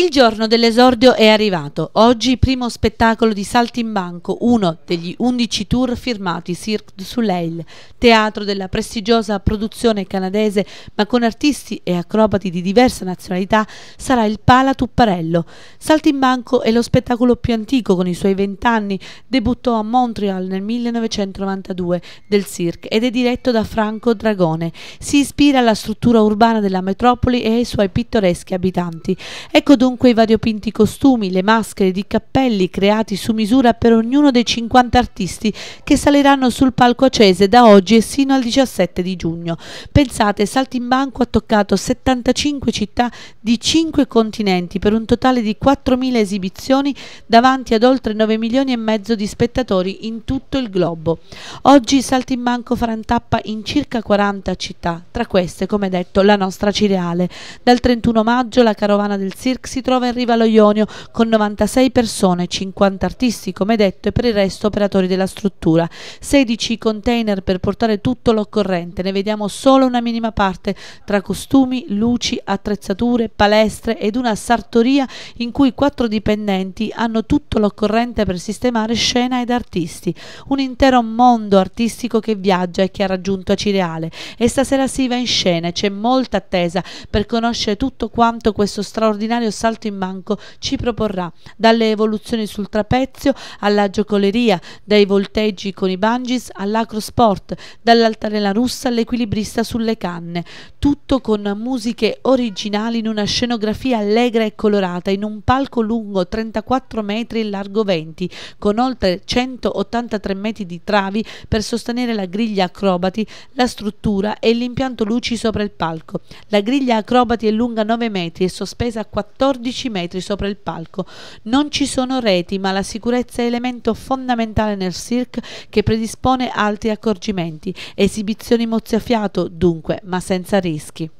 Il giorno dell'esordio è arrivato, oggi primo spettacolo di Saltimbanco, uno degli undici tour firmati Cirque du Soleil, teatro della prestigiosa produzione canadese ma con artisti e acrobati di diversa nazionalità sarà il Pala Tupparello. Saltimbanco è lo spettacolo più antico con i suoi vent'anni, debuttò a Montreal nel 1992 del Cirque ed è diretto da Franco Dragone. Si ispira alla struttura urbana della metropoli e ai suoi pittoreschi abitanti. Ecco dunque dunque i variopinti costumi, le maschere di cappelli creati su misura per ognuno dei 50 artisti che saliranno sul palco acese da oggi e sino al 17 di giugno. Pensate, Saltimbanco ha toccato 75 città di 5 continenti per un totale di 4.000 esibizioni davanti ad oltre 9 milioni e mezzo di spettatori in tutto il globo. Oggi Saltimbanco farà tappa in circa 40 città, tra queste, come detto, la nostra Cireale. Dal 31 maggio la carovana del Cirque si trova in riva allo Ionio con 96 persone, 50 artisti come detto e per il resto operatori della struttura. 16 container per portare tutto l'occorrente, ne vediamo solo una minima parte tra costumi, luci, attrezzature, palestre ed una sartoria in cui quattro dipendenti hanno tutto l'occorrente per sistemare scena ed artisti. Un intero mondo artistico che viaggia e che ha raggiunto Acireale e stasera si va in scena, c'è molta attesa per conoscere tutto quanto questo straordinario salto in banco ci proporrà, dalle evoluzioni sul trapezio alla giocoleria, dai volteggi con i bungis all'acrosport, dall'altarella russa all'equilibrista sulle canne, tutto con musiche originali in una scenografia allegra e colorata, in un palco lungo 34 metri e largo 20, con oltre 183 metri di travi per sostenere la griglia acrobati, la struttura e l'impianto luci sopra il palco. La griglia acrobati è lunga 9 metri e sospesa a 14 14 metri sopra il palco. Non ci sono reti, ma la sicurezza è elemento fondamentale nel cirque che predispone altri accorgimenti. Esibizioni mozzafiato, dunque, ma senza rischi.